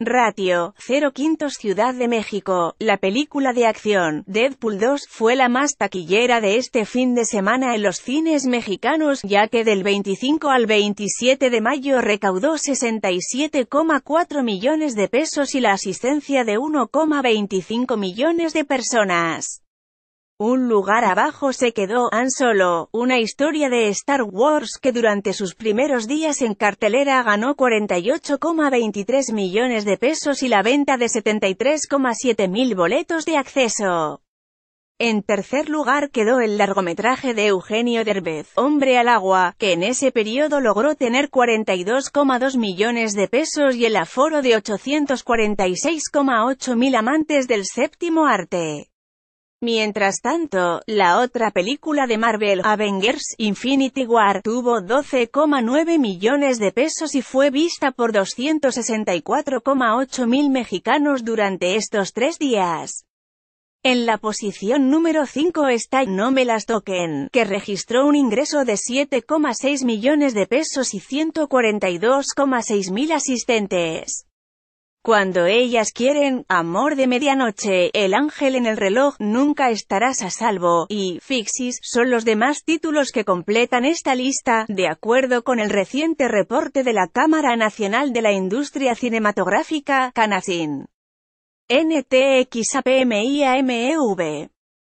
Ratio, 0 quintos Ciudad de México, la película de acción, Deadpool 2, fue la más taquillera de este fin de semana en los cines mexicanos, ya que del 25 al 27 de mayo recaudó 67,4 millones de pesos y la asistencia de 1,25 millones de personas. Un lugar abajo se quedó Han Solo, una historia de Star Wars que durante sus primeros días en cartelera ganó 48,23 millones de pesos y la venta de 73,7 mil boletos de acceso. En tercer lugar quedó el largometraje de Eugenio Derbez, Hombre al agua, que en ese periodo logró tener 42,2 millones de pesos y el aforo de 846,8 mil amantes del séptimo arte. Mientras tanto, la otra película de Marvel, Avengers Infinity War, tuvo 12,9 millones de pesos y fue vista por 264,8 mil mexicanos durante estos tres días. En la posición número 5 está No me las toquen, que registró un ingreso de 7,6 millones de pesos y 142,6 mil asistentes. Cuando ellas quieren, amor de medianoche, el ángel en el reloj, nunca estarás a salvo, y Fixis, son los demás títulos que completan esta lista, de acuerdo con el reciente reporte de la Cámara Nacional de la Industria Cinematográfica, Canacin. NTXAPMIAMEV.